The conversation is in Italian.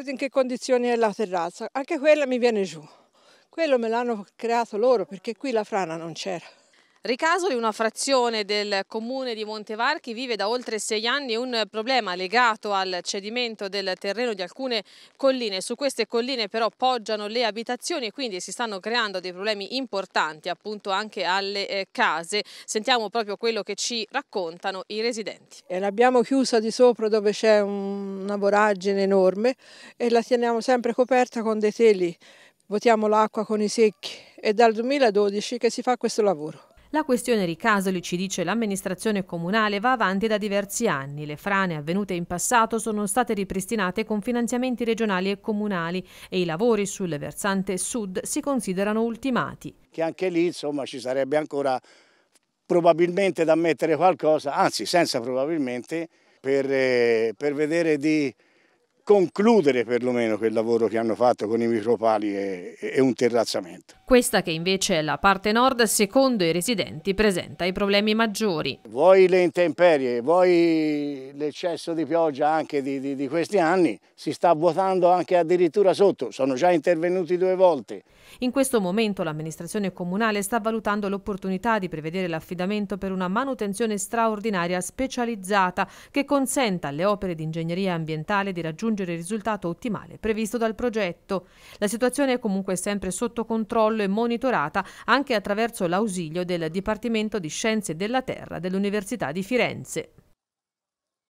guarda in che condizioni è la terrazza, anche quella mi viene giù. Quello me l'hanno creato loro perché qui la frana non c'era. Ricasoli, una frazione del comune di Montevarchi, vive da oltre sei anni un problema legato al cedimento del terreno di alcune colline. Su queste colline però poggiano le abitazioni e quindi si stanno creando dei problemi importanti appunto anche alle eh, case. Sentiamo proprio quello che ci raccontano i residenti. l'abbiamo chiusa di sopra dove c'è una voragine enorme e la teniamo sempre coperta con dei teli. Votiamo l'acqua con i secchi. È dal 2012 che si fa questo lavoro. La questione Ricasoli, ci dice l'amministrazione comunale, va avanti da diversi anni. Le frane avvenute in passato sono state ripristinate con finanziamenti regionali e comunali e i lavori sul versante sud si considerano ultimati. Che anche lì insomma, ci sarebbe ancora probabilmente da mettere qualcosa, anzi senza probabilmente, per, eh, per vedere di concludere perlomeno quel lavoro che hanno fatto con i micropali e, e, un terrazzamento. Questa che invece è la parte nord, secondo i residenti, presenta i problemi maggiori. Vuoi le intemperie, vuoi l'eccesso di pioggia anche di, di, di questi anni, si sta vuotando anche addirittura sotto, sono già intervenuti due volte. In questo momento l'amministrazione comunale sta valutando l'opportunità di prevedere l'affidamento per una manutenzione straordinaria specializzata che consenta alle opere di ingegneria ambientale di raggiungere raggiungere il risultato ottimale previsto dal progetto. La situazione è comunque sempre sotto controllo e monitorata anche attraverso l'ausilio del Dipartimento di Scienze della Terra dell'Università di Firenze.